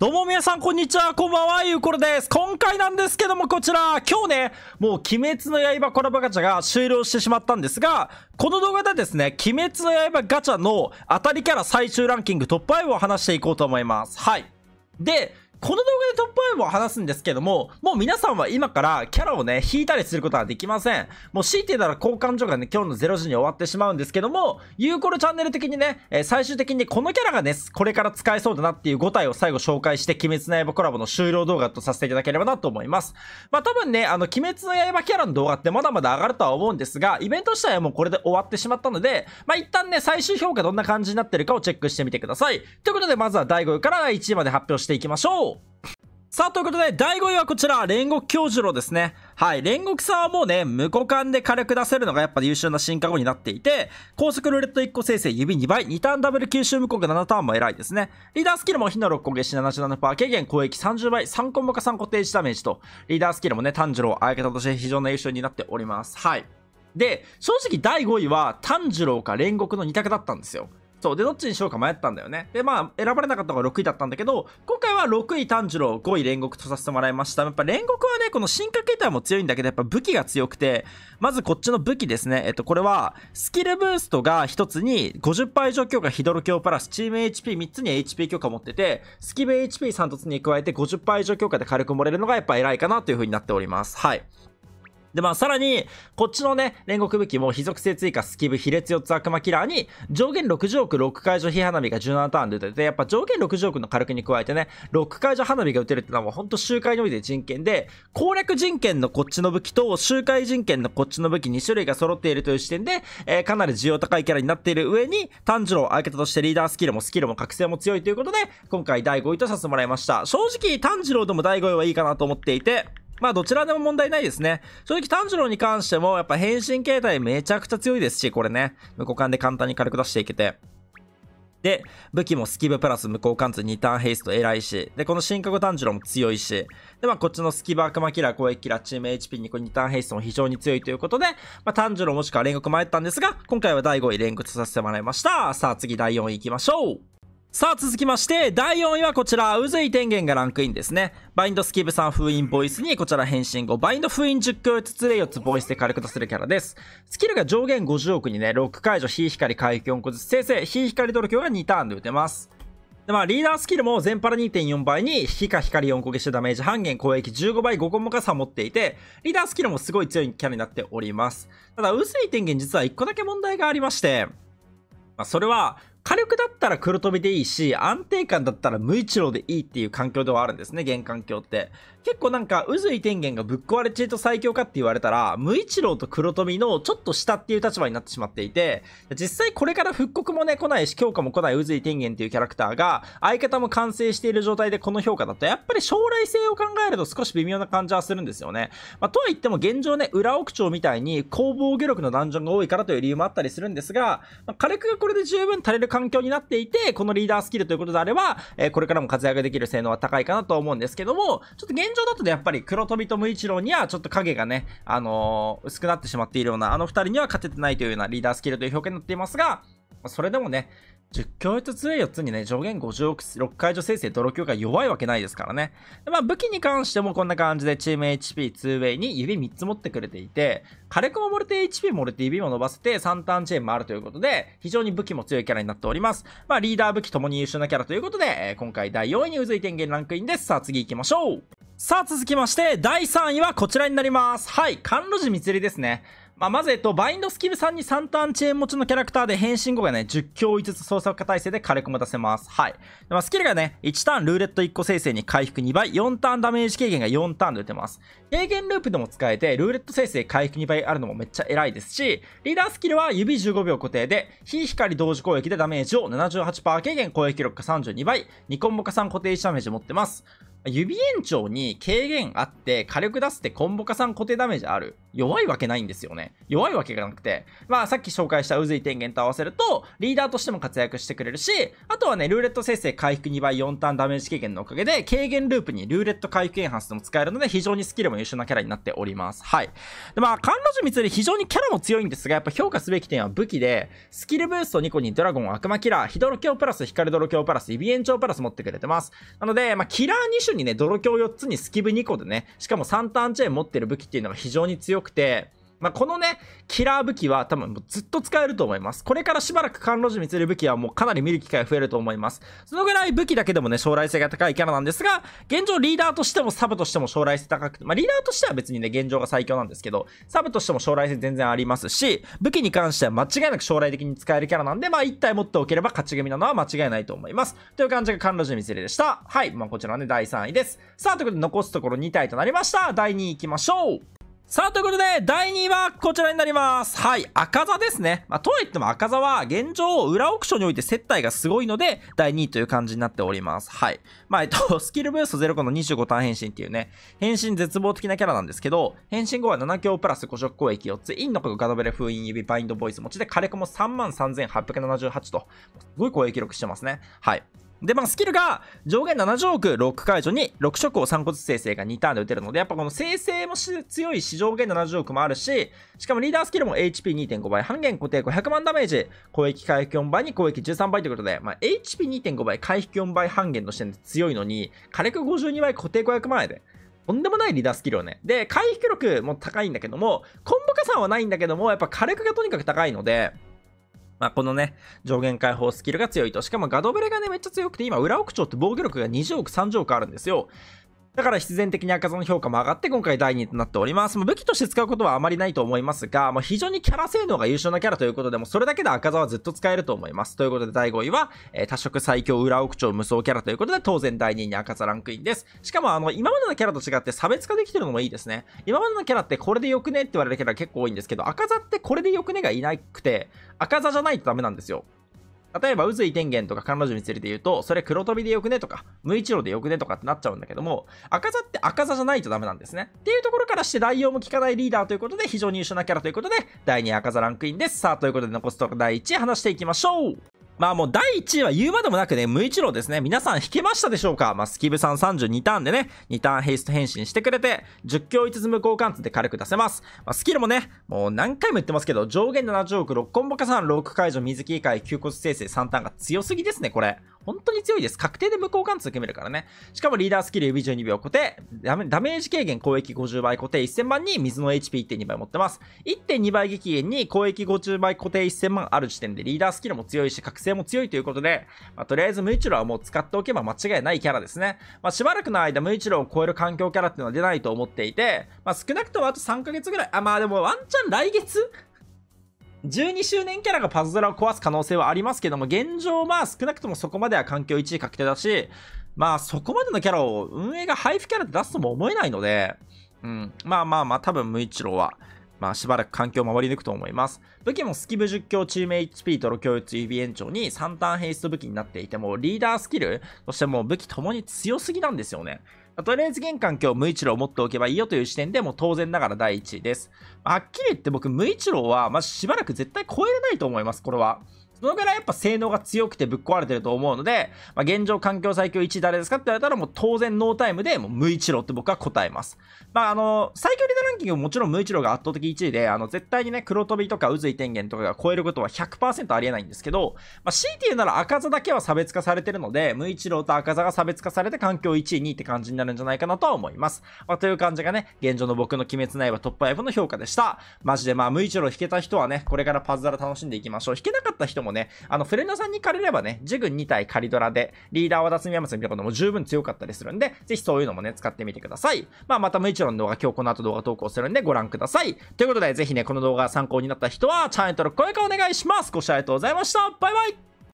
どうも皆さん、こんにちは。こんばんは。ゆうころです。今回なんですけども、こちら、今日ね、もう、鬼滅の刃コラボガチャが終了してしまったんですが、この動画でですね、鬼滅の刃ガチャの当たりキャラ最終ランキングトップ5を話していこうと思います。はい。で、この動画でトップ5を話すんですけども、もう皆さんは今からキャラをね、引いたりすることはできません。もう強いてたら交換所がね、今日の0時に終わってしまうんですけども、ユーコロチャンネル的にね、え最終的にこのキャラがね、これから使えそうだなっていう5体を最後紹介して、鬼滅の刃コラボの終了動画とさせていただければなと思います。まあ多分ね、あの、鬼滅の刃キャラの動画ってまだまだ上がるとは思うんですが、イベント自体はもうこれで終わってしまったので、まあ一旦ね、最終評価どんな感じになってるかをチェックしてみてください。ということでまずは第5位から1位まで発表していきましょう。さあ、ということで、第5位はこちら、煉獄教授郎ですね。はい、煉獄さんはもうね、無股間で火力出せるのがやっぱ優秀な進化後になっていて、高速ルーレット1個生成指2倍、2ターンダブル吸収無効が7ターンも偉いですね。リーダースキルも火の6個消し77%軽減、攻撃30倍、3コンボか3固定値ダメージと、リーダースキルもね、炭治郎、相方として非常に優秀になっております。はい。で、正直第5位は炭治郎か煉獄の2択だったんですよ。そう。で、どっちにしようか迷ったんだよね。で、まあ、選ばれなかったのが6位だったんだけど、今回は6位炭治郎、5位煉獄とさせてもらいました。やっぱ煉獄はね、この進化形態も強いんだけど、やっぱ武器が強くて、まずこっちの武器ですね。えっと、これは、スキルブーストが1つに50%以上強化ヒドロ強プラス、チーム HP3 つに HP 強化持ってて、スキル HP3 突に加えて50%以上強化で軽く盛れるのがやっぱ偉いかなという風になっております。はい。で、まあ、さらに、こっちのね、煉獄武器も、非属性追加、スキブ、卑劣4つ悪魔キラーに、上限60億6解除火花火が17ターンで打てて、やっぱ上限60億の火力に加えてね、6解除花火が打てるってのはもうほんと周回において人権で、攻略人権のこっちの武器と、周回人権のこっちの武器2種類が揃っているという視点で、えー、かなり需要高いキャラになっている上に、炭治郎相方としてリーダースキルもスキルも覚醒も強いということで、今回第5位とさせてもらいました。正直、炭治郎でも第5位はいいかなと思っていて、まあどちらでも問題ないですね。正直炭治郎に関してもやっぱ変身形態めちゃくちゃ強いですし、これね、無効間で簡単に軽く出していけて。で、武器もスキブプラス無効貫通2ターンヘイスト偉いし、で、この進化後炭治郎も強いし、で、まあこっちのスキブ悪魔キラー攻撃キラーチーム HP にこれ2ターンヘイストも非常に強いということで、まあ炭治郎もしくは煉獄あったんですが、今回は第5位煉獄させてもらいました。さあ次第4位行きましょう。さあ続きまして第4位はこちら渦井天元がランクインですねバインドスキブさん封印ボイスにこちら変身後バインド封印10個ずつで4つボイスで軽く出せるキャラですスキルが上限50億にね6解除非光回復4個ずつ生成非光ドキ強が2ターンで打てますでまあ、リーダースキルも全パラ2.4倍に、火か光4個消しダメージ半減、攻撃15倍5個もかさ持っていて、リーダースキルもすごい強いキャラになっております。ただ、渦い天元実は1個だけ問題がありまして、まあ、それは、火力だったら黒飛びでいいし、安定感だったら無一郎でいいっていう環境ではあるんですね、現環境って。結構なんか、渦井天元がぶっ壊れチート最強かって言われたら、無一郎と黒富のちょっと下っていう立場になってしまっていて、実際これから復刻もね、来ないし、強化も来ない渦井天元っていうキャラクターが、相方も完成している状態でこの評価だと、やっぱり将来性を考えると少し微妙な感じはするんですよね。まあ、とは言っても現状ね、裏奥町みたいに攻防下力のダンジョンが多いからという理由もあったりするんですが、まあ、火力がこれで十分足りる環境になっていて、このリーダースキルということであれば、えこれからも活躍できる性能は高いかなと思うんですけども、ちょっと現状だとね、やっぱり黒飛びと無一郎にはちょっと影がね、あの薄くなってしまっているような、あの2人には勝ててないというようなリーダースキルという表現になっていますが、それでもね、10教育通4つにね、上限50億6解除生成泥強が弱いわけないですからね。まあ武器に関してもこんな感じでチーム HP 2way に指3つ持ってくれていて、火力も漏れて HP も漏れて指も伸ばせて3ターンチェーンもあるということで、非常に武器も強いキャラになっております。まあリーダー武器ともに優秀なキャラということで、今回第4位にうずい天元ランクインです。さあ次行きましょう。さあ続きまして、第3位はこちらになります。はい、甘露寺みつりですね。まあ、まず、えっと、バインドスキルさんに3ターンチェーン持ちのキャラクターで変身後がね、10強5つ操作化体制で火力も出せます。はい。まあ、スキルがね、1ターンルーレット1個生成に回復2倍、4ターンダメージ軽減が4ターンで打てます。軽減ループでも使えて、ルーレット生成回復2倍あるのもめっちゃ偉いですし、リーダースキルは指15秒固定で、非光同時攻撃でダメージを78%軽減、攻撃力が32倍、2コンボ化3固定1ダメージ持ってます。指延長に軽減あって火力出すってコンボ化3固定ダメージある。弱いわけないんですよね。弱いわけがなくて、まあさっき紹介した渦井天元と合わせると、リーダーとしても活躍してくれるし、あとはね、ルーレット生成回復2倍4ターンダメージ軽減のおかげで、軽減ループにルーレット回復エンハンスでも使えるので、非常にスキルも優秀なキャラになっております。はい。で、まあ、関路樹光非常にキャラも強いんですが、やっぱ評価すべき点は武器で、スキルブースト2個にドラゴン、悪魔キラー、ヒドロ鏡プラス、光泥鏡プラス、イビ延長プラス持ってくれてます。なので、まあ、キラー2種にね、ドロ強4つにスキブ2個でね、しかも3ターンチェーン持ってる武器っていうのが非常に強くくて、まあ、このね、キラー武器は多分ずっと使えると思います。これからしばらく甘路寺る武器はもうかなり見る機会増えると思います。そのぐらい武器だけでもね、将来性が高いキャラなんですが、現状リーダーとしてもサブとしても将来性高くて、まあ、リーダーとしては別にね、現状が最強なんですけど、サブとしても将来性全然ありますし、武器に関しては間違いなく将来的に使えるキャラなんで、まあ、一体持っておければ勝ち組なのは間違いないと思います。という感じが甘路寺光でした。はい。まあ、こちらね、第3位です。さあ、ということで残すところ2体となりました。第2位行きましょう。さあ、ということで、第2位はこちらになります。はい、赤座ですね。まあ、とはいっても赤座は現状、裏オークションにおいて接待がすごいので、第2位という感じになっております。はい。まあ、えっと、スキルブースト0個の25ターン変身っていうね、変身絶望的なキャラなんですけど、変身後は7強プラス5色攻撃4つ、インの角がガドベレ封印指、バインドボイス持ちで、火力も33,878と、すごい攻撃力してますね。はい。で、まあ、スキルが上限7条億6解除に6色を3個ずつ生成が2ターンで打てるので、やっぱこの生成も強いし上限7条億もあるし、しかもリーダースキルも HP2.5 倍、半減固定500万ダメージ、攻撃回復4倍に攻撃13倍ということで、まあ、HP2.5 倍、回復4倍半減の視点で強いのに、火力52倍、固定500万円で。とんでもないリーダースキルをね。で、回復力も高いんだけども、コンボ加算はないんだけども、やっぱ火力がとにかく高いので、まあ、このね、上限解放スキルが強いと。しかもガドブレがね、めっちゃ強くて、今、裏奥町って防御力が20億、30億あるんですよ。だから必然的に赤座の評価も上がって今回第2位となっております。もう武器として使うことはあまりないと思いますが、ま非常にキャラ性能が優秀なキャラということで、もそれだけで赤座はずっと使えると思います。ということで第5位は、えー、多色最強裏奥長無双キャラということで、当然第2位に赤座ランクインです。しかもあの、今までのキャラと違って差別化できてるのもいいですね。今までのキャラってこれでよくねって言われるキャラ結構多いんですけど、赤座ってこれでよくねがいなくて、赤座じゃないとダメなんですよ。例えば、渦井天元とか彼女について言うと、それ黒飛びでよくねとか、無一郎でよくねとかってなっちゃうんだけども、赤座って赤座じゃないとダメなんですね。っていうところからして代用も効かないリーダーということで、非常に優秀なキャラということで、第2赤座ランクインです。さあ、ということで残すところ第1話していきましょうまあもう第1位は言うまでもなくね、無一郎ですね。皆さん引けましたでしょうかまあスキブさん32ターンでね、2ターンヘイスト変身してくれて、10強5つ無効貫通で軽く出せます。まあ、スキルもね、もう何回も言ってますけど、上限70億、6コンボ加算6解除、水切り替え、骨生成3ターンが強すぎですね、これ。本当に強いです。確定で無効貫通決めるからね。しかもリーダースキル指12秒固定、ダメージ軽減攻撃50倍固定1000万に水の HP1.2 倍持ってます。1.2倍激減に攻撃50倍固定1000万ある時点でリーダースキルも強いし、覚醒も強いということで、まあ、とりあえず無一郎はもう使っておけば間違いないキャラですね。まあ、しばらくの間無一郎を超える環境キャラっていうのは出ないと思っていて、まあ、少なくともあと3ヶ月ぐらい、あ、まあでもワンチャン来月12周年キャラがパズドラを壊す可能性はありますけども、現状、まあ少なくともそこまでは環境1位確定だし、まあそこまでのキャラを運営が配布キャラで出すとも思えないので、うん、まあまあまあ、多分無一郎は、まあしばらく環境を守り抜くと思います。武器もスキブ10強、チーム HP、ロ強打指延長に3ターンヘイスト武器になっていて、もリーダースキルとしても武器ともに強すぎなんですよね。とりあえず玄関今日無一郎を持っておけばいいよという視点でも当然ながら第一です。はっきり言って僕無一郎は、まあ、しばらく絶対超えれないと思います、これは。そのぐらいやっぱ性能が強くてぶっ壊れてると思うので、まあ、現状環境最強1位誰ですかって言われたらもう当然ノータイムでもう無一郎って僕は答えます。まああの、最強リーダーランキングももちろん無一郎が圧倒的1位で、あの、絶対にね、黒飛びとか渦井天元とかが超えることは100%ありえないんですけど、まあ、強いて言うなら赤座だけは差別化されてるので、無一郎と赤座が差別化されて環境1位、2位って感じになるんじゃないかなとは思います。まあ、という感じがね、現状の僕の鬼滅の刃トッイ5の評価でした。マジでまあ無一郎引けた人はね、これからパズドラ楽しんでいきましょう。引けなかった人ももね、あの、フレンドさんに借りればね、ジグ2体仮ドラで、リーダー和田住山さんみたいなことも十分強かったりするんで、ぜひそういうのもね、使ってみてください。まあ、また無一郎の動画、今日この後動画投稿するんでご覧ください。ということで、ぜひね、この動画参考になった人は、チャンネル登録、高評価お願いします。ご視聴ありがとうございました。バイバイ